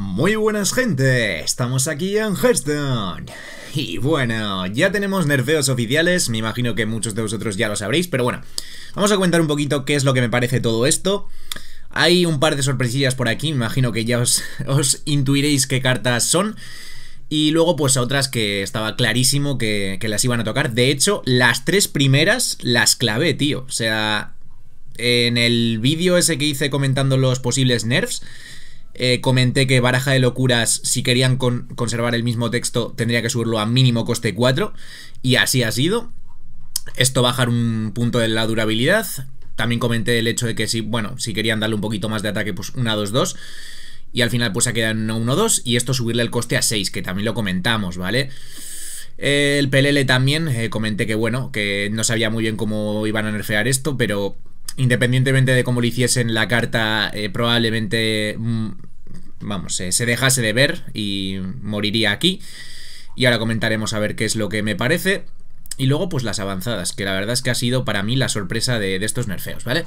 Muy buenas gente, estamos aquí en Hearthstone Y bueno, ya tenemos nerfeos oficiales, me imagino que muchos de vosotros ya lo sabréis Pero bueno, vamos a comentar un poquito qué es lo que me parece todo esto Hay un par de sorpresillas por aquí, me imagino que ya os, intuiréis qué cartas son y luego pues otras que estaba clarísimo que, que las iban a tocar. De hecho, las tres primeras las clavé, tío. O sea, en el vídeo ese que hice comentando los posibles nerfs, eh, comenté que Baraja de Locuras, si querían conservar el mismo texto, tendría que subirlo a mínimo coste 4, y así ha sido. Esto bajar un punto de la durabilidad. También comenté el hecho de que si, bueno, si querían darle un poquito más de ataque, pues una 2-2. Y al final pues se queda en 1-2 y esto subirle el coste a 6, que también lo comentamos, ¿vale? Eh, el PLL también, eh, comenté que bueno, que no sabía muy bien cómo iban a nerfear esto, pero independientemente de cómo lo hiciesen, la carta probablemente mm, vamos, eh, se dejase de ver y moriría aquí. Y ahora comentaremos a ver qué es lo que me parece. Y luego, pues las avanzadas, que la verdad es que ha sido para mí la sorpresa de, estos nerfeos, ¿vale?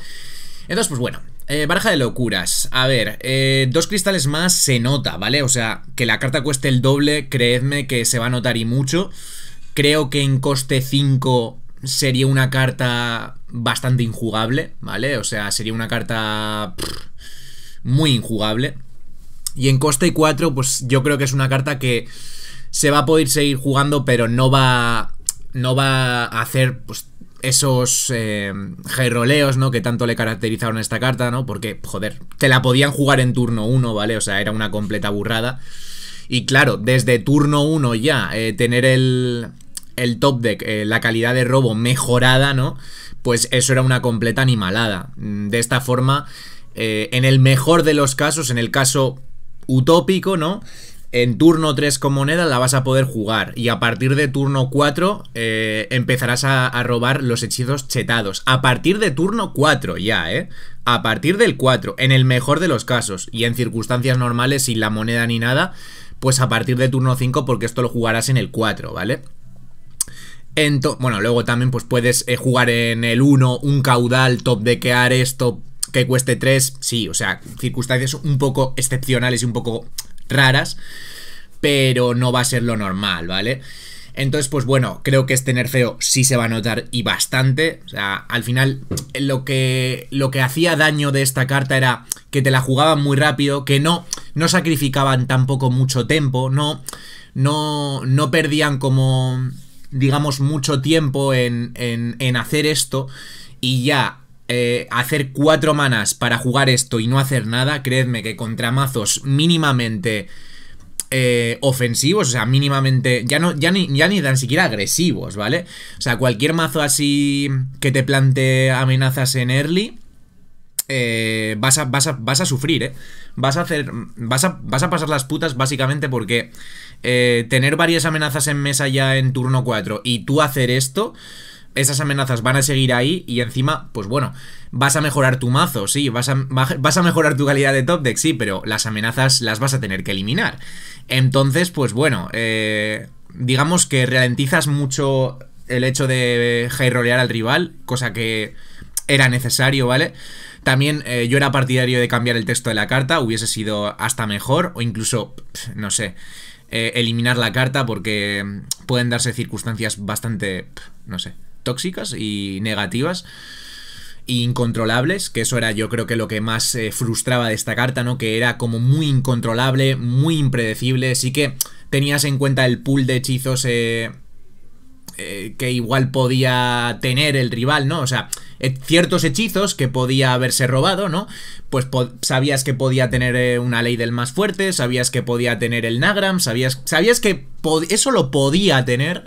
Entonces, pues bueno, eh, baraja de locuras. A ver, eh, dos cristales más se nota, ¿vale? O sea, que la carta cueste el doble, creedme que se va a notar y mucho. Creo que en coste 5 sería una carta bastante injugable, ¿vale? O sea, sería una carta muy injugable. Y en Costa y 4, pues yo creo que es una carta que se va a poder seguir jugando, pero no va, no va a hacer pues, esos eh, ¿no? Que tanto le caracterizaron a esta carta, ¿no? Porque, joder, te la podían jugar en turno 1, ¿vale? O sea, era una completa burrada. Y claro, desde turno 1 ya, eh, tener el, el top deck, eh, la calidad de robo mejorada, ¿no? Pues eso era una completa animalada. Mm, de esta forma, eh, en el mejor de los casos, en el caso utópico, ¿no? En turno 3 con moneda la vas a poder jugar y a partir de turno 4 eh, empezarás a, robar los hechizos chetados. A partir de turno 4 ya, ¿eh? A partir del 4, en el mejor de los casos y en circunstancias normales sin la moneda ni nada, pues a partir de turno 5 porque esto lo jugarás en el 4, ¿vale? bueno, luego también pues puedes eh, jugar en el 1 un caudal, top de dequear esto, que cueste 3, sí, o sea, circunstancias un poco excepcionales y un poco raras, pero no va a ser lo normal, ¿vale? Entonces, pues bueno, creo que este nerfeo sí se va a notar y bastante. O sea, al final lo que, lo que hacía daño de esta carta era que te la jugaban muy rápido, que no, no sacrificaban tampoco mucho tiempo, no, no, no perdían como, digamos, mucho tiempo en, en, en hacer esto. Y ya eh, hacer cuatro manas para jugar esto y no hacer nada, creedme que contra mazos mínimamente eh, ofensivos, o sea, mínimamente, ya, no, ya, ni, ya ni tan siquiera agresivos, ¿vale? O sea, cualquier mazo así que te plante amenazas en early, eh, vas, a, vas, sufrir, ¿eh? Vas a hacer. Vas a, vas a pasar las putas, básicamente, porque tener varias amenazas en mesa ya en turno 4 y tú hacer esto esas amenazas van a seguir ahí y encima, pues bueno, vas a mejorar tu mazo, sí, vas a, mejorar tu calidad de top deck, sí, pero las amenazas las vas a tener que eliminar. Entonces, pues bueno, eh, digamos que ralentizas mucho el hecho de eh, high al rival, cosa que era necesario, ¿vale? También eh, yo era partidario de cambiar el texto de la carta, hubiese sido hasta mejor, o incluso, no sé, eliminar la carta porque pueden darse circunstancias bastante, no sé, tóxicas y negativas incontrolables, que eso era yo creo que lo que más eh, frustraba de esta carta, ¿no? Que era como muy incontrolable, muy impredecible, sí que tenías en cuenta el pool de hechizos eh, eh, que igual podía tener el rival, ¿no? O sea, ciertos hechizos que podía haberse robado, ¿no? Pues sabías que podía tener una ley del más fuerte, sabías que podía tener el Nagram, sabías, sabías que eso lo podía tener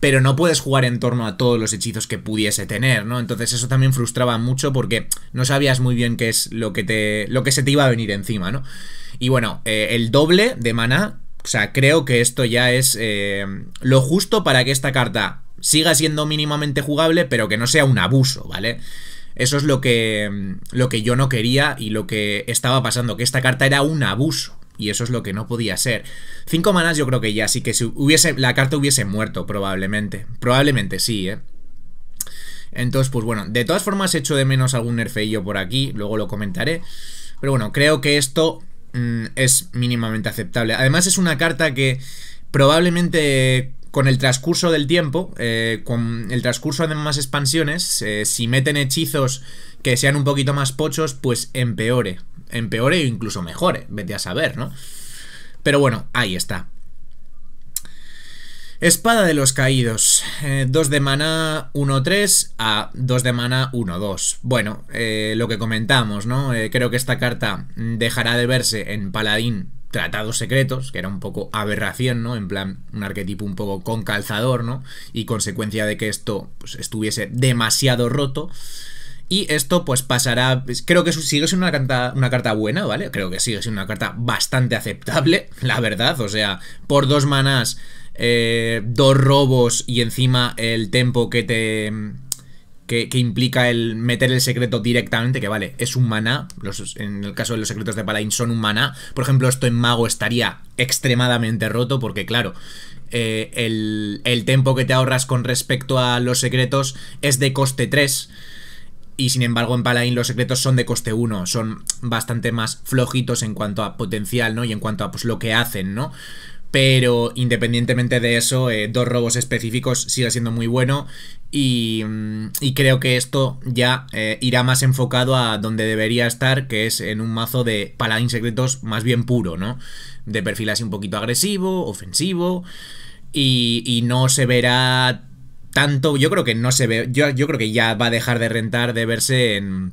pero no puedes jugar en torno a todos los hechizos que pudiese tener, ¿no? Entonces eso también frustraba mucho porque no sabías muy bien qué es lo que, te, lo que se te iba a venir encima, ¿no? Y bueno, eh, el doble de mana, o sea, creo que esto ya es eh, lo justo para que esta carta siga siendo mínimamente jugable, pero que no sea un abuso, ¿vale? Eso es lo que, lo que yo no quería y lo que estaba pasando, que esta carta era un abuso y eso es lo que no podía ser. Cinco manas yo creo que ya así que si hubiese, la carta hubiese muerto probablemente. Probablemente sí, ¿eh? Entonces, pues bueno, de todas formas hecho de menos algún nerfeillo por aquí, luego lo comentaré. Pero bueno, creo que esto mm, es mínimamente aceptable. Además es una carta que probablemente con el transcurso del tiempo, eh, con el transcurso de más expansiones, eh, si meten hechizos que sean un poquito más pochos, pues empeore empeore o incluso mejore, vete a saber, ¿no? Pero bueno, ahí está. Espada de los caídos. 2 eh, de mana 1-3 a 2 de mana 1-2. Bueno, eh, lo que comentamos, ¿no? Eh, creo que esta carta dejará de verse en Paladín Tratados Secretos, que era un poco aberración, ¿no? En plan, un arquetipo un poco con calzador, ¿no? Y consecuencia de que esto pues, estuviese demasiado roto. Y esto pues pasará, pues, creo que sigue siendo una carta, una carta buena, ¿vale? Creo que sigue siendo una carta bastante aceptable, la verdad. O sea, por dos manás, eh, dos robos y encima el tempo que te... Que, implica el meter el secreto directamente, que vale, es un maná, en el caso de los secretos de Paladín son un maná, por ejemplo esto en mago estaría extremadamente roto porque claro, eh, el, el, tempo que te ahorras con respecto a los secretos es de coste 3, y sin embargo en Paladín los secretos son de coste 1, son bastante más flojitos en cuanto a potencial, ¿no? Y en cuanto a pues lo que hacen, ¿no? Pero independientemente de eso, eh, dos robos específicos sigue siendo muy bueno y, mm, creo que esto ya eh, irá más enfocado a donde debería estar, que es en un mazo de paladín secretos más bien puro, ¿no? De perfil así un poquito agresivo, ofensivo y no se verá tanto, yo creo que no se ve, yo, creo que ya va a dejar de rentar, de verse en,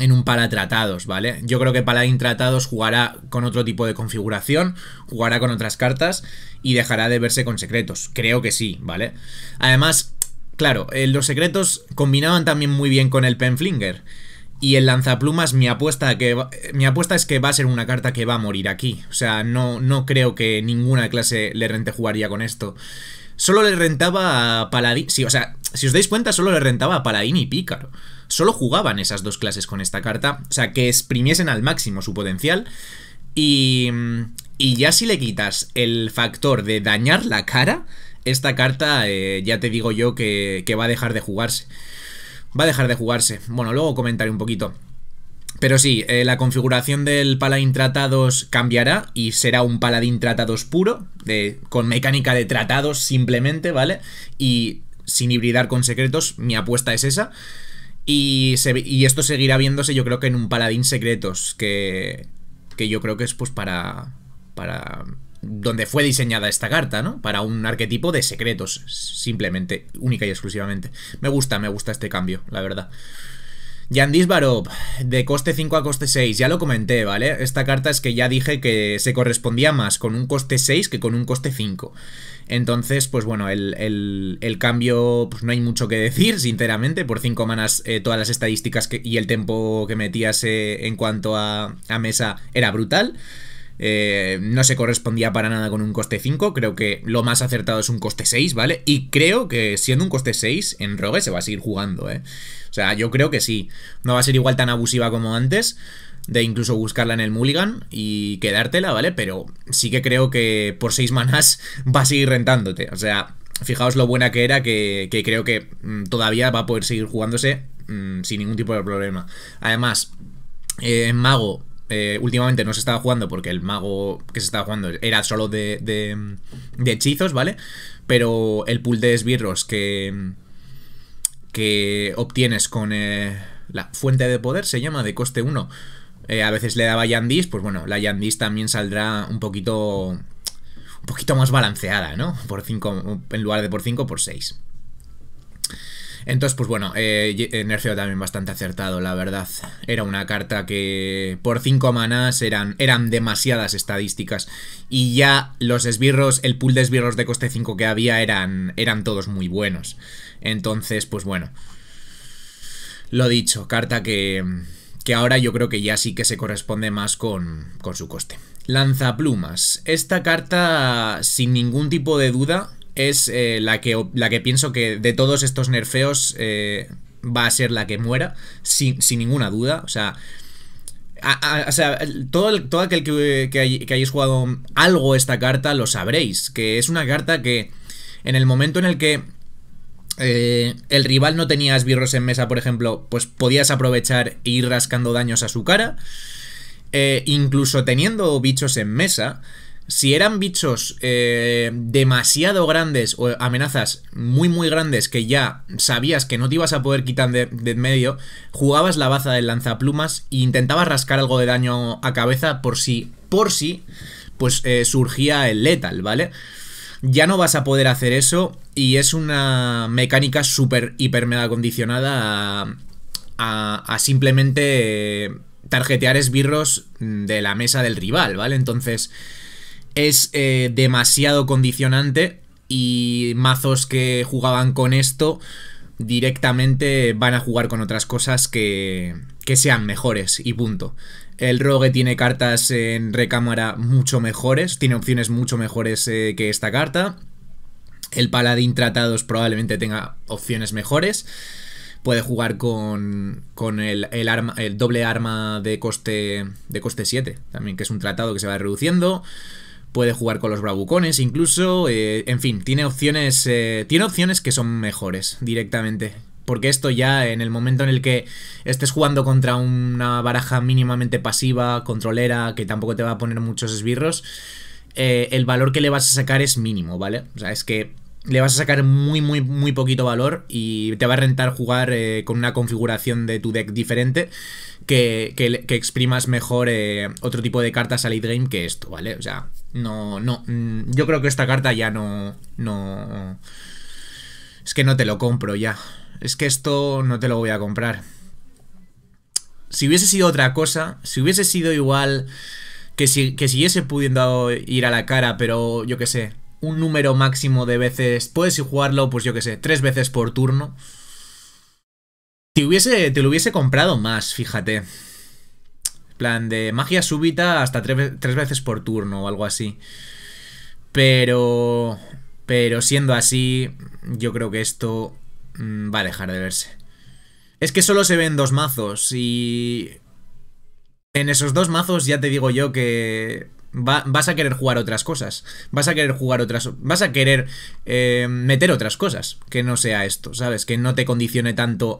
en un tratados ¿vale? Yo creo que Paladín Tratados jugará con otro tipo de configuración, jugará con otras cartas y dejará de verse con secretos. Creo que sí, ¿vale? Además, claro, eh, los secretos combinaban también muy bien con el Penflinger. Y el lanzaplumas, mi apuesta, que mi apuesta es que va a ser una carta que va a morir aquí. O sea, no, no creo que ninguna clase le rente jugaría con esto. Solo le rentaba a Paladín. Sí, o sea, si os dais cuenta, solo le rentaba a Paladín y Pícaro. Solo jugaban esas dos clases con esta carta. O sea, que exprimiesen al máximo su potencial. Y. Y ya si le quitas el factor de dañar la cara, esta carta eh, ya te digo yo que, que va a dejar de jugarse. Va a dejar de jugarse. Bueno, luego comentaré un poquito. Pero sí, eh, la configuración del Paladín Tratados cambiará y será un Paladín Tratados puro, de, con mecánica de tratados simplemente, ¿vale? Y sin hibridar con secretos, mi apuesta es esa. Y, y esto seguirá viéndose yo creo que en un Paladín Secretos, que, que yo creo que es pues para... para donde fue diseñada esta carta, ¿no? Para un arquetipo de secretos, simplemente, única y exclusivamente. Me gusta, me gusta este cambio, la verdad. Yandis Barov, de coste 5 a coste 6, ya lo comenté, ¿vale? Esta carta es que ya dije que se correspondía más con un coste 6 que con un coste 5. Entonces, pues bueno, el, cambio, pues no hay mucho que decir, sinceramente, por 5 manas eh, todas las estadísticas y el tempo que metíase eh, en cuanto a mesa era brutal. Eh, no se correspondía para nada con un coste 5. Creo que lo más acertado es un coste 6, ¿vale? Y creo que siendo un coste 6, en Rogue se va a seguir jugando, ¿eh? O sea, yo creo que sí. No va a ser igual tan abusiva como antes. De incluso buscarla en el Mulligan y quedártela, ¿vale? Pero sí que creo que por 6 manas va a seguir rentándote. O sea, fijaos lo buena que era, que, creo que mm, todavía va a poder seguir jugándose mm, sin ningún tipo de problema. Además, en eh, Mago eh, últimamente no se estaba jugando porque el mago que se estaba jugando era solo de, de, hechizos, ¿vale? Pero el pool de esbirros que, que obtienes con eh, la fuente de poder, se llama, de coste 1. Eh, a veces le daba Yandis, pues bueno, la Yandis también saldrá un poquito un poquito más balanceada, ¿no? Por cinco en lugar de por 5, por 6. Entonces, pues bueno, eh, eh, Nerfeo también bastante acertado, la verdad. Era una carta que por 5 manas eran, eran demasiadas estadísticas. Y ya los esbirros, el pool de esbirros de coste 5 que había eran, eran todos muy buenos. Entonces, pues bueno. Lo dicho, carta que, que ahora yo creo que ya sí que se corresponde más con, con su coste. Lanzaplumas. Esta carta, sin ningún tipo de duda, es eh, la, que, la que pienso que de todos estos nerfeos eh, va a ser la que muera, sin, ninguna duda. O sea, o sea, todo, aquel que, que, que hayáis jugado algo esta carta lo sabréis, que es una carta que en el momento en el que eh, el rival no tenía esbirros en mesa, por ejemplo, pues podías aprovechar e ir rascando daños a su cara. incluso teniendo bichos en mesa, si eran bichos eh, demasiado grandes o amenazas muy muy grandes que ya sabías que no te ibas a poder quitar de, de, medio, jugabas la baza del lanzaplumas e intentabas rascar algo de daño a cabeza por si, por si, pues eh, surgía el letal, ¿vale? Ya no vas a poder hacer eso y es una mecánica súper, hiper, a, a simplemente eh, tarjetear esbirros de la mesa del rival, ¿vale? Entonces es eh, demasiado condicionante y mazos que jugaban con esto directamente van a jugar con otras cosas que, que sean mejores y punto. El Rogue tiene cartas en recámara mucho mejores, tiene opciones mucho mejores eh, que esta carta. El Paladín Tratados probablemente tenga opciones mejores. Puede jugar con, con el, arma, el doble arma de coste, de coste 7, también que es un tratado que se va reduciendo puede jugar con los bravucones incluso, eh, en fin, tiene opciones, eh, tiene opciones que son mejores directamente. Porque esto ya en el momento en el que estés jugando contra una baraja mínimamente pasiva, controlera, que tampoco te va a poner muchos esbirros, eh, el valor que le vas a sacar es mínimo, ¿vale? O sea, es que le vas a sacar muy, muy, muy poquito valor y te va a rentar jugar con una configuración de tu deck diferente que, exprimas mejor otro tipo de cartas a late game que esto, ¿vale? O sea, no, no. Mm, yo creo que esta carta ya no. No. Es que no te lo compro ya. Es que esto no te lo voy a comprar. Si hubiese sido otra cosa, si hubiese sido igual. Que, si, que siguiese pudiendo ir a la cara, pero yo qué sé. Un número máximo de veces. Puedes jugarlo, pues yo qué sé, tres veces por turno. hubiese, te lo hubiese comprado más, fíjate plan de magia súbita hasta tres, veces por turno o algo así. Pero... Pero siendo así, yo creo que esto mm, va a dejar de verse. Es que solo se ven dos mazos y... En esos dos mazos ya te digo yo que vas a querer jugar otras cosas. Vas a querer jugar otras... Vas a querer eh, meter otras cosas que no sea esto, ¿sabes? Que no te condicione tanto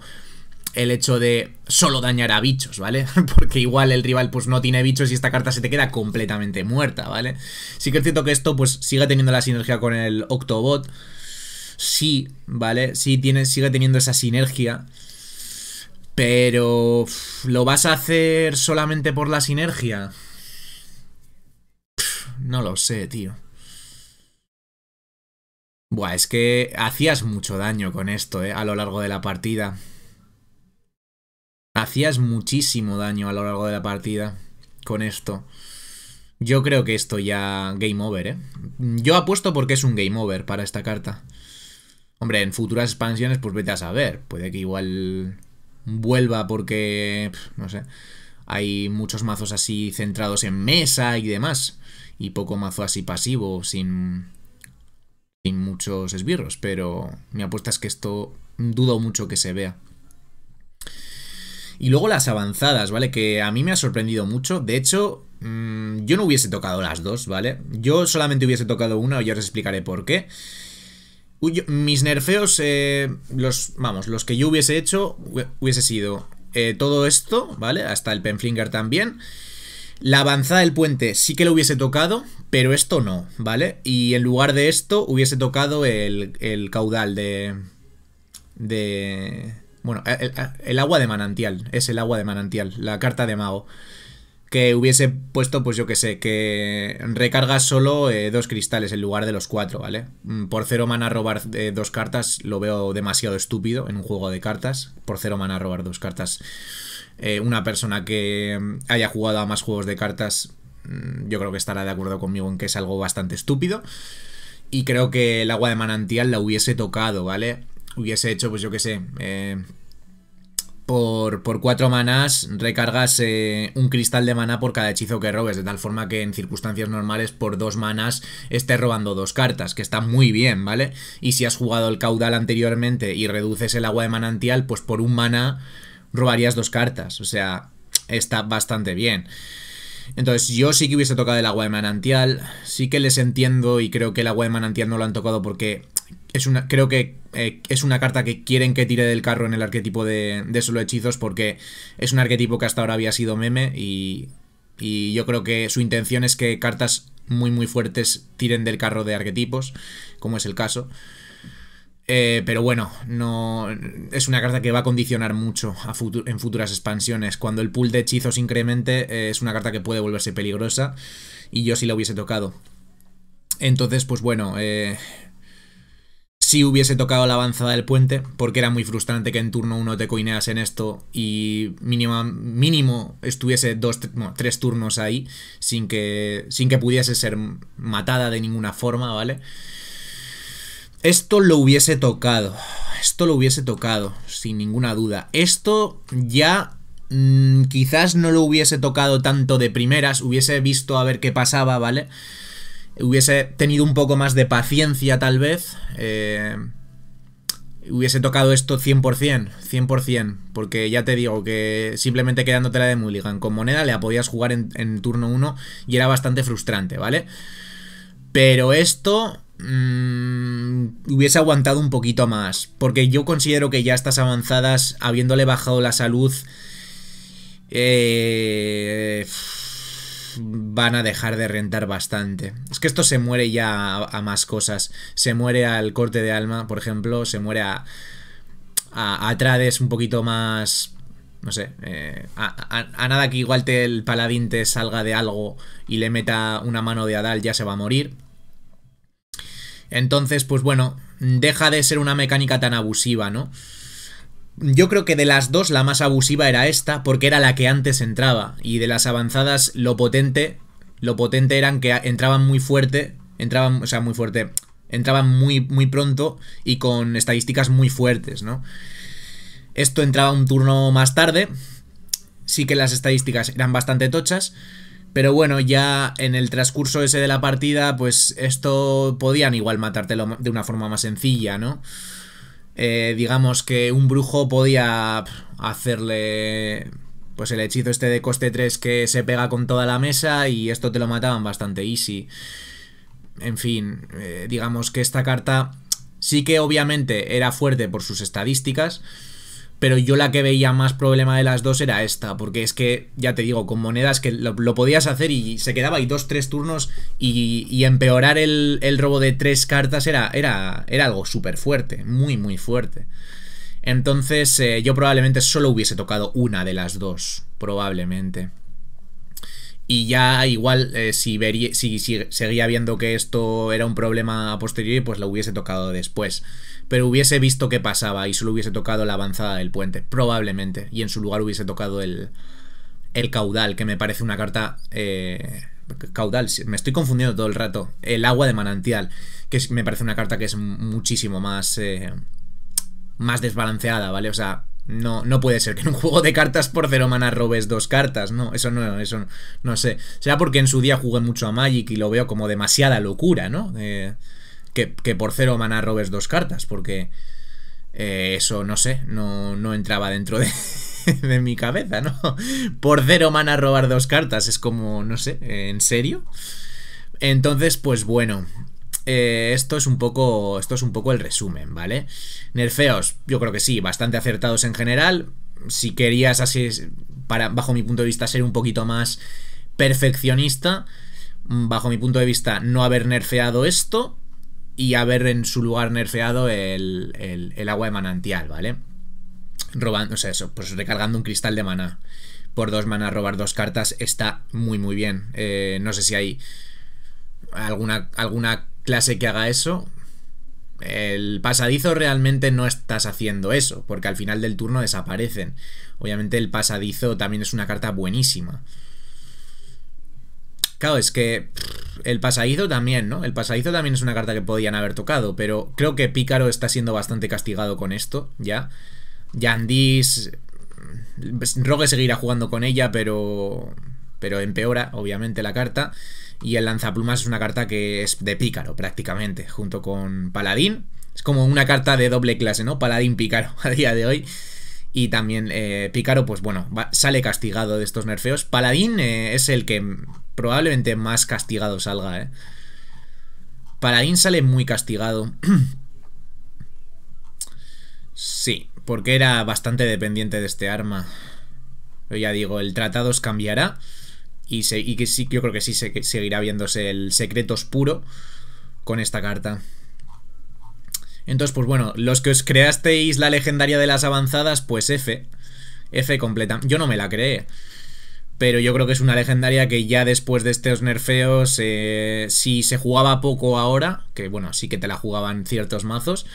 el hecho de solo dañar a bichos, ¿vale? Porque igual el rival pues no tiene bichos y esta carta se te queda completamente muerta, ¿vale? Sí que es cierto que esto pues sigue teniendo la sinergia con el Octobot. Sí, ¿vale? Sí tiene, sigue teniendo esa sinergia. Pero... ¿Lo vas a hacer solamente por la sinergia? No lo sé, tío. Buah, es que hacías mucho daño con esto, ¿eh? A lo largo de la partida. Hacías muchísimo daño a lo largo de la partida con esto. Yo creo que esto ya game over, ¿eh? Yo apuesto porque es un game over para esta carta. Hombre, en futuras expansiones pues vete a saber. Puede que igual vuelva porque, no sé, hay muchos mazos así centrados en mesa y demás. Y poco mazo así pasivo, sin, sin muchos esbirros. Pero mi apuesta es que esto dudo mucho que se vea. Y luego las avanzadas, ¿vale? Que a mí me ha sorprendido mucho. De hecho, mm, yo no hubiese tocado las dos, ¿vale? Yo solamente hubiese tocado una y os explicaré por qué. mis nerfeos, eh, los, vamos, los que yo hubiese hecho hubiese sido eh, todo esto, ¿vale? Hasta el penflinger también. La avanzada del puente sí que lo hubiese tocado, pero esto no, ¿vale? Y en lugar de esto hubiese tocado el, el caudal de... De... Bueno, eh, eh, el, agua de manantial, es el agua de manantial, la carta de mago. Que hubiese puesto, pues yo que sé, que recarga solo eh, dos cristales en lugar de los cuatro, ¿vale? Mm, por cero mana robar dos cartas lo veo demasiado estúpido en un juego de cartas. Por cero mana robar dos cartas. una persona que mm, haya jugado a más juegos de cartas, mm, yo creo que estará de acuerdo conmigo en que es algo bastante estúpido. Y creo que el agua de manantial la hubiese tocado, ¿vale? hubiese hecho, pues yo qué sé, eh, por, cuatro manas recargas un cristal de mana por cada hechizo que robes, de tal forma que en circunstancias normales por dos manas estés robando dos cartas, que está muy bien, ¿vale? Y si has jugado el caudal anteriormente y reduces el agua de manantial, pues por un mana robarías dos cartas, o sea, está bastante bien. Entonces yo sí que hubiese tocado el agua de manantial, sí que les entiendo y creo que el agua de manantial no lo han tocado porque es una, creo que eh, es una carta que quieren que tire del carro en el arquetipo de, solo hechizos porque es un arquetipo que hasta ahora había sido meme y, yo creo que su intención es que cartas muy muy fuertes tiren del carro de arquetipos, como es el caso. Eh, pero bueno, no es una carta que va a condicionar mucho a en futuras expansiones. Cuando el pool de hechizos incremente, eh, es una carta que puede volverse peligrosa. Y yo sí la hubiese tocado. Entonces, pues bueno, si hubiese tocado la avanzada del puente, porque era muy frustrante que en turno 1 te coineas en esto y mínimo, mínimo estuviese dos, tres turnos ahí sin que, sin que pudiese ser matada de ninguna forma, ¿vale? Esto lo hubiese tocado, esto lo hubiese tocado, sin ninguna duda. Esto ya mm, quizás no lo hubiese tocado tanto de primeras, hubiese visto a ver qué pasaba, ¿vale? vale hubiese tenido un poco más de paciencia tal vez, eh, hubiese tocado esto 100%, 100%, porque ya te digo que simplemente quedándote la de Mulligan con moneda la podías jugar en, turno 1 y era bastante frustrante, ¿vale? Pero esto mm, hubiese aguantado un poquito más, porque yo considero que ya estas avanzadas, habiéndole bajado la salud, eh van a dejar de rentar bastante. Es que esto se muere ya a, más cosas. Se muere al corte de alma, por ejemplo, se muere a, a, trades un poquito más... No sé, eh, a, nada que igual el paladín te salga de algo y le meta una mano de Adal ya se va a morir. Entonces, pues bueno, deja de ser una mecánica tan abusiva, ¿no? Yo creo que de las dos la más abusiva era esta, porque era la que antes entraba. Y de las avanzadas, lo potente, lo potente eran que entraban muy fuerte, entraban, o sea, muy fuerte, entraban muy, muy pronto y con estadísticas muy fuertes, ¿no? Esto entraba un turno más tarde, sí que las estadísticas eran bastante tochas, pero bueno, ya en el transcurso ese de la partida, pues esto podían igual matártelo de una forma más sencilla, ¿no? Eh, digamos que un brujo podía hacerle pues el hechizo este de coste 3 que se pega con toda la mesa y esto te lo mataban bastante easy. En fin, eh, digamos que esta carta sí que obviamente era fuerte por sus estadísticas, pero yo la que veía más problema de las dos era esta, porque es que, ya te digo, con monedas que lo, podías hacer y se quedaba ahí dos, tres turnos y, empeorar el, robo de tres cartas era, era, era algo súper fuerte, muy, muy fuerte. Entonces eh, yo probablemente solo hubiese tocado una de las dos, probablemente. Y ya igual eh, si, si, seguía viendo que esto era un problema posterior... pues lo hubiese tocado después pero hubiese visto qué pasaba y solo hubiese tocado la avanzada del puente, probablemente, y en su lugar hubiese tocado el, el caudal, que me parece una carta... Eh, caudal, me estoy confundiendo todo el rato, el agua de manantial, que me parece una carta que es muchísimo más... Eh, más desbalanceada, ¿vale? O sea, no, no puede ser que en un juego de cartas por cero mana robes dos cartas, no, eso no, eso no, sé. Será porque en su día jugué mucho a Magic y lo veo como demasiada locura, ¿no? Eh, que, por cero mana robes dos cartas, porque eh, eso, no sé, no, no entraba dentro de, mi cabeza, ¿no? Por cero mana robar dos cartas, es como, no sé, ¿en serio? Entonces, pues bueno, eh, esto es un poco esto es un poco el resumen vale nerfeos yo creo que sí bastante acertados en general si querías así para bajo mi punto de vista ser un poquito más perfeccionista bajo mi punto de vista no haber nerfeado esto y haber en su lugar nerfeado el, agua de manantial, ¿vale? Robando, o sea, eso, pues recargando un cristal de maná. Por dos manas robar dos cartas está muy, muy bien. Eh, no sé si hay alguna, alguna clase que haga eso. El pasadizo realmente no estás haciendo eso, porque al final del turno desaparecen. Obviamente el pasadizo también es una carta buenísima. Claro, es que el pasadizo también, ¿no? El pasadizo también es una carta que podían haber tocado, pero creo que Pícaro está siendo bastante castigado con esto, ya. Yandis... Mm, Rogue seguirá jugando con ella, pero... Pero empeora, obviamente, la carta. Y el lanzaplumas es una carta que es de Pícaro, prácticamente, junto con Paladín. Es como una carta de doble clase, ¿no? Paladín Pícaro, a día de hoy. Y también Picaro, eh, Pícaro, pues bueno, sale castigado de estos nerfeos. Paladín eh, es el que probablemente más castigado salga, ¿eh? Paladín sale muy castigado. sí, porque era bastante dependiente de este arma. Pero ya digo, el tratados cambiará. Y, que sí, yo creo que sí seguirá viéndose el secretos puro con esta carta. Entonces, pues bueno, los que os creasteis la legendaria de las avanzadas, pues F. F completa. Yo no me la creé. Pero yo creo que es una legendaria que ya después de estos nerfeos, eh, si se jugaba poco ahora, que bueno, sí que te la jugaban ciertos mazos,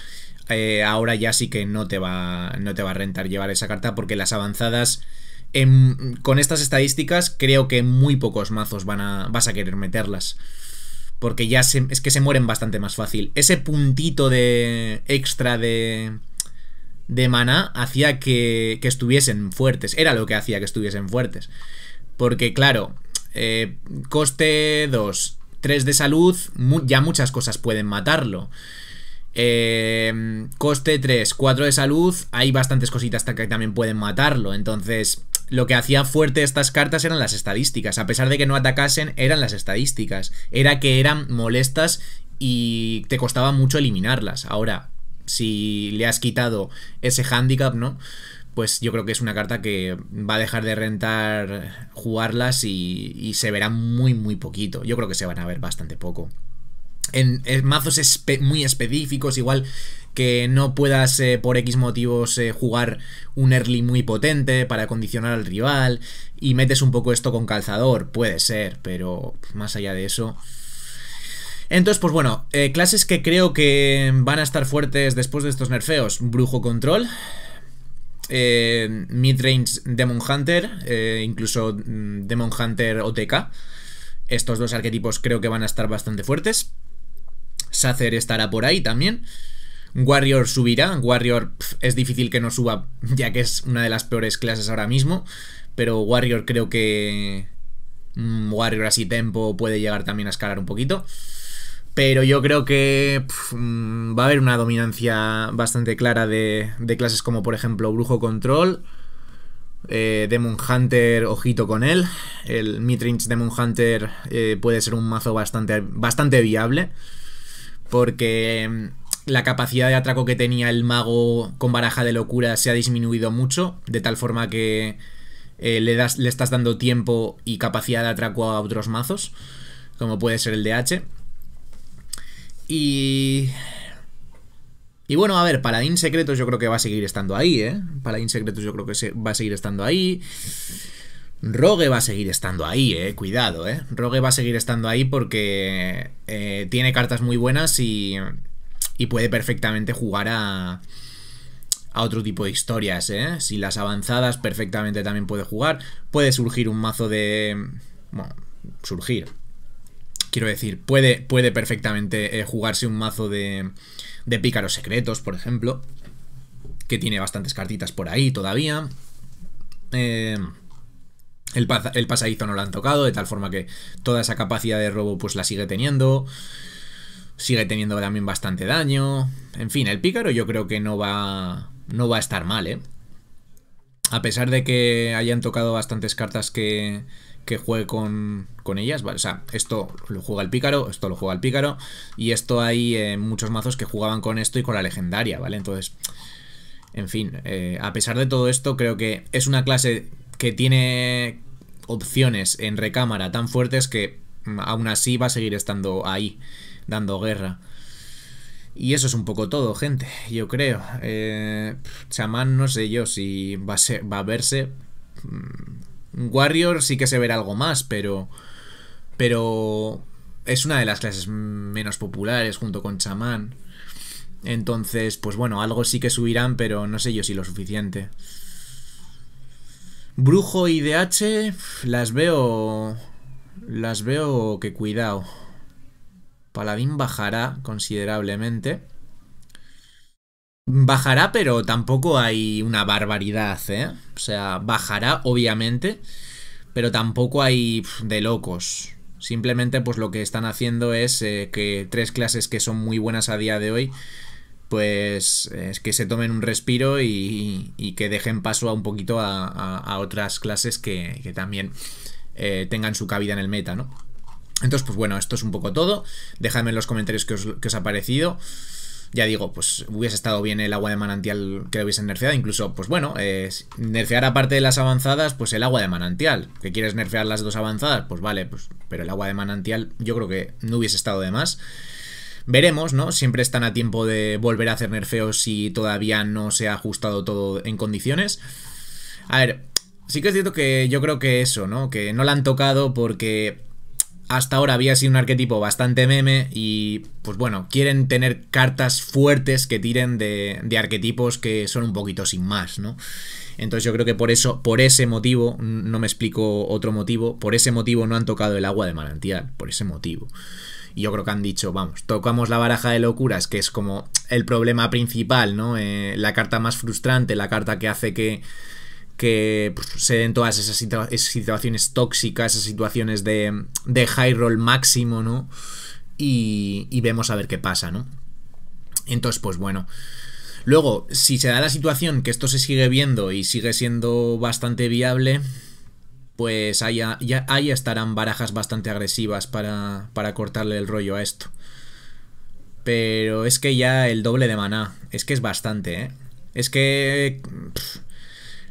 eh, ahora ya sí que no te, va, no te va a rentar llevar esa carta porque las avanzadas... Em, con estas estadísticas creo que muy pocos mazos van a, vas a querer meterlas porque ya es que se mueren bastante más fácil. Ese puntito de extra de, de maná hacía que, que estuviesen fuertes, era lo que hacía que estuviesen fuertes. Porque claro, eh, coste 2, 3 de salud, ya muchas cosas pueden matarlo. Eh, coste 3, 4 de salud, hay bastantes cositas que también pueden matarlo. Entonces, lo que hacía fuerte estas cartas eran las estadísticas. A pesar de que no atacasen, eran las estadísticas. Era que eran molestas y te costaba mucho eliminarlas. Ahora, si le has quitado ese handicap, ¿no? Pues yo creo que es una carta que va a dejar de rentar jugarlas y, se verá muy, muy poquito. Yo creo que se van a ver bastante poco en, mazos muy específicos, igual que no puedas eh, por X motivos eh, jugar un early muy potente para condicionar al rival y metes un poco esto con calzador, puede ser, pero pues, más allá de eso... Entonces, pues bueno, eh, clases que creo que van a estar fuertes después de estos nerfeos. Brujo Control, Midrange Demon Hunter, incluso mm, Demon Hunter OTK. Estos dos arquetipos creo que van a estar bastante fuertes. Sacer estará por ahí también. Warrior subirá. Warrior es difícil que no suba, ya que es una de las peores clases ahora mismo. Pero Warrior creo que. Mm, Warrior así tempo puede llegar también a escalar un poquito. Pero yo creo que mm, va a haber una dominancia bastante clara de, clases como por ejemplo Brujo Control. Eh, Demon Hunter, ojito con él. El Midrange Demon Hunter eh, puede ser un mazo bastante, bastante viable. Porque mm, la capacidad de atraco que tenía el mago con baraja de locura se ha disminuido mucho, de tal forma que eh, le, das, le estás dando tiempo y capacidad de atraco a otros mazos, como puede ser el DH. Y... Y bueno, a ver, Paladín Secretos yo creo que va a seguir estando ahí, ¿eh? Paladín Secretos yo creo que se, va a seguir estando ahí. Rogue va a seguir estando ahí, eh. Cuidado, eh. Rogue va a seguir estando ahí porque eh, tiene cartas muy buenas y, y puede perfectamente jugar a, a otro tipo de historias, ¿eh? Si las avanzadas perfectamente también puede jugar. Puede surgir un mazo de... Bueno, surgir. Quiero decir, puede, puede perfectamente eh, jugarse un mazo de, de pícaros secretos, por ejemplo. Que tiene bastantes cartitas por ahí todavía. Eh, el, el pasadizo no lo han tocado, de tal forma que toda esa capacidad de robo pues la sigue teniendo. Sigue teniendo también bastante daño. En fin, el pícaro yo creo que no va, no va a estar mal, ¿eh? A pesar de que hayan tocado bastantes cartas que, que juegue con, con ellas. o sea, esto lo juega el pícaro, esto lo juega el pícaro. Y esto hay eh, muchos mazos que jugaban con esto y con la legendaria, ¿vale? Entonces, en fin, eh, a pesar de todo esto, creo que es una clase que tiene opciones en recámara tan fuertes que mm, aún así va a seguir estando ahí dando guerra. Y eso es un poco todo, gente, yo creo. Eh, chamán, no sé yo si va a, va a verse. Mm, warrior sí que se verá algo más, pero. Pero. Es una de las clases menos populares junto con chamán. Entonces, pues bueno, algo sí que subirán, pero no sé yo si lo suficiente. Brujo y DH las veo. Las veo que cuidado. Paladín bajará considerablemente. Bajará, pero tampoco hay una barbaridad, ¿eh? O sea, bajará, obviamente, pero tampoco hay de locos. Simplemente, pues lo que están haciendo es eh, que tres clases que son muy buenas a día de hoy, pues es que se tomen un respiro y, que dejen paso a un poquito a, otras clases que, también eh, tengan su cabida en el meta, ¿no? Entonces, pues bueno, esto es un poco todo. Dejadme en los comentarios qué os, ha parecido ya digo, pues hubiese estado bien el agua de manantial que lo hubiesen nerfeado. Incluso, pues bueno, eh, nerfear aparte de las avanzadas, pues el agua de manantial. ¿Que quieres nerfear las dos avanzadas? Pues vale, pues, pero el agua de manantial yo creo que no hubiese estado de más. Veremos, ¿no? Siempre están a tiempo de volver a hacer nerfeos si todavía no se ha ajustado todo en condiciones. A ver, sí que es cierto que yo creo que eso, ¿no? Que no la han tocado porque hasta ahora había sido un arquetipo bastante meme y pues bueno, quieren tener cartas fuertes que tiren de, arquetipos que son un poquito sin más, ¿no? Entonces yo creo que por eso, por ese motivo, no me explico otro motivo, por ese motivo no han tocado el agua de manantial, por ese motivo. Y yo creo que han dicho, vamos, tocamos la baraja de locuras, que es como el problema principal, ¿no? Eh, la carta más frustrante, la carta que hace que que pues, se den todas esas situaciones tóxicas, esas situaciones de, high roll máximo, ¿no? Y, vemos a ver qué pasa, ¿no? Entonces, pues bueno. Luego, si se da la situación que esto se sigue viendo y sigue siendo bastante viable, pues ahí, ya, estarán barajas bastante agresivas para, para cortarle el rollo a esto. Pero es que ya el doble de maná, es que es bastante, ¿eh? Es que...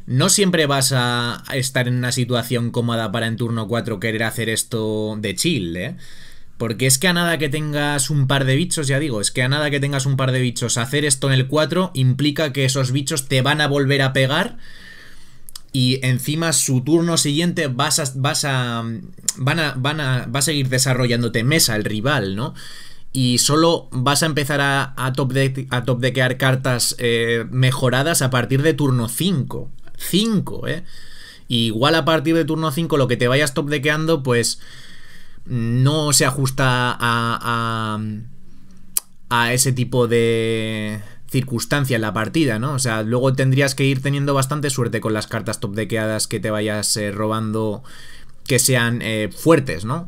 No siempre vas a estar en una situación cómoda para en turno 4 querer hacer esto de chill, ¿eh? Porque es que a nada que tengas un par de bichos, ya digo, es que a nada que tengas un par de bichos, hacer esto en el 4 implica que esos bichos te van a volver a pegar y encima su turno siguiente vas a, vas a, va a seguir desarrollándote mesa el rival, ¿no? Y solo vas a empezar a, top, de, a top cartas eh, mejoradas a partir de turno 5. 5, ¿eh? igual a partir de turno 5 lo que te vayas top dequeando, pues no se ajusta a, a, ese tipo de circunstancia en la partida, ¿no? O sea, luego tendrías que ir teniendo bastante suerte con las cartas top dequeadas que te vayas eh, robando que sean eh, fuertes, ¿no?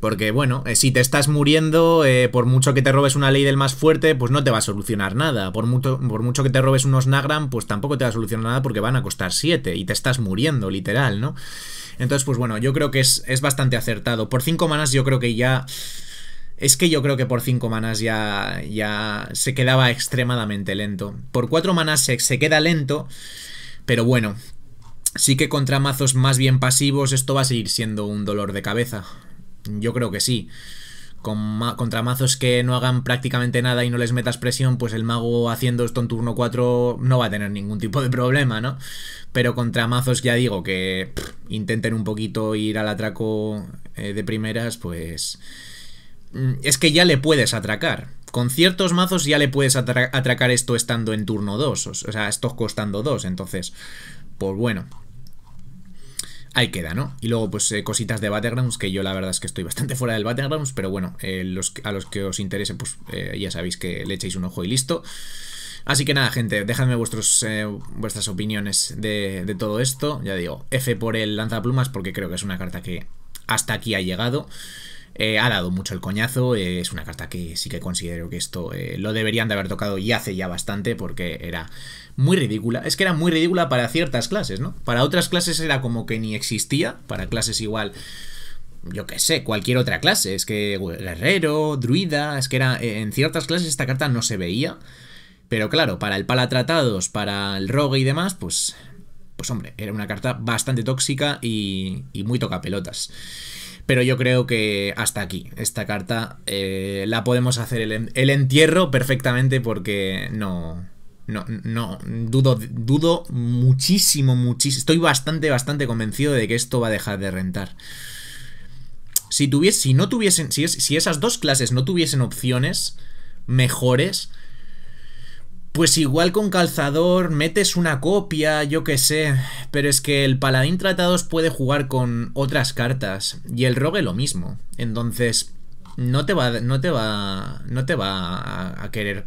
Porque bueno, eh, si te estás muriendo, eh, por mucho que te robes una ley del más fuerte, pues no te va a solucionar nada. Por mucho, por mucho que te robes unos Nagram, pues tampoco te va a solucionar nada porque van a costar 7 y te estás muriendo, literal, ¿no? Entonces, pues bueno, yo creo que es, bastante acertado. Por 5 manas yo creo que ya... Es que yo creo que por 5 manas ya, ya se quedaba extremadamente lento. Por 4 manas se, se queda lento, pero bueno, sí que contra mazos más bien pasivos esto va a seguir siendo un dolor de cabeza. Yo creo que sí. Con contra mazos que no hagan prácticamente nada y no les metas presión, pues el mago haciendo esto en turno 4 no va a tener ningún tipo de problema, ¿no? Pero contra mazos, ya digo, que intenten un poquito ir al atraco eh, de primeras, pues... Mm, es que ya le puedes atracar. Con ciertos mazos ya le puedes atracar esto estando en turno 2, o sea, esto costando 2, entonces... Pues bueno, ahí queda, ¿no? Y luego, pues eh, cositas de Battlegrounds, que yo la verdad es que estoy bastante fuera del Battlegrounds, pero bueno, eh, los, a los que os interese, pues eh, ya sabéis que le echéis un ojo y listo. Así que nada, gente, dejadme vuestros, vuestras opiniones de, de todo esto. Ya digo, F por el lanzaplumas, porque creo que es una carta que hasta aquí ha llegado. Eh, ha dado mucho el coñazo, eh, es una carta que sí que considero que esto eh, lo deberían de haber tocado y hace ya bastante porque era muy ridícula. Es que era muy ridícula para ciertas clases, ¿no? Para otras clases era como que ni existía, para clases igual yo qué sé, cualquier otra clase. Es que guerrero, druida, es que era. En ciertas clases esta carta no se veía. Pero claro, para el palatratados, para el rogue y demás, pues. Pues hombre, era una carta bastante tóxica y, y muy toca pelotas. Pero yo creo que hasta aquí, esta carta eh, la podemos hacer el, entierro perfectamente porque no... No, no, dudo, dudo muchísimo, muchísimo. Estoy bastante, bastante convencido de que esto va a dejar de rentar. Si tuvies, si no tuviesen, si, si esas dos clases no tuviesen opciones mejores, pues igual con calzador metes una copia, yo qué sé, pero es que el paladín tratados puede jugar con otras cartas y el rogue lo mismo. Entonces, no te va no te va no te va a, querer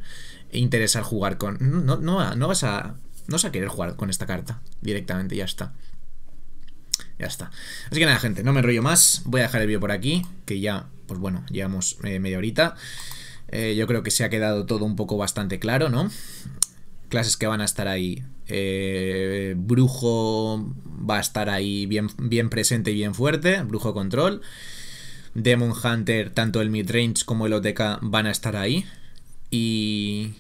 interesar jugar con no, vas a no a querer jugar con esta carta directamente, ya está. Ya está. Así que nada, gente, no me enrollo más. Voy a dejar el vídeo por aquí, que ya, pues bueno, llevamos eh, media horita. Eh, yo creo que se ha quedado todo un poco bastante claro, ¿no? Clases que van a estar ahí. Eh, brujo va a estar ahí bien, bien presente y bien fuerte. Brujo control. Demon Hunter, tanto el midrange como el OTK van a estar ahí. Y,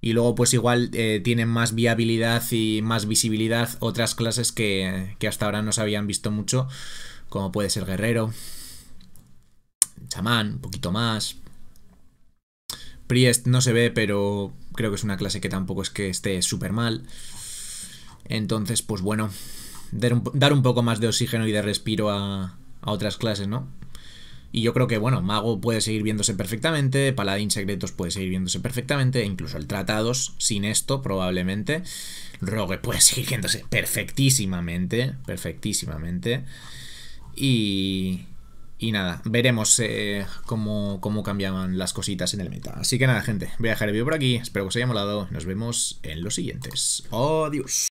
y luego pues igual eh, tienen más viabilidad y más visibilidad otras clases que, que, hasta ahora no se habían visto mucho, como puede ser guerrero, chamán, un poquito más, Priest no se ve, pero creo que es una clase que tampoco es que esté súper mal. Entonces, pues bueno, dar un, poco más de oxígeno y de respiro a, a otras clases, ¿no? Y yo creo que, bueno, Mago puede seguir viéndose perfectamente, Paladín Secretos puede seguir viéndose perfectamente, incluso el Tratados, sin esto, probablemente. Rogue puede seguir viéndose perfectísimamente, perfectísimamente. Y, y nada, veremos eh, cómo, cómo cambiaban las cositas en el meta. Así que nada, gente, voy a dejar el vídeo por aquí. Espero que os haya molado. Nos vemos en los siguientes. Adiós.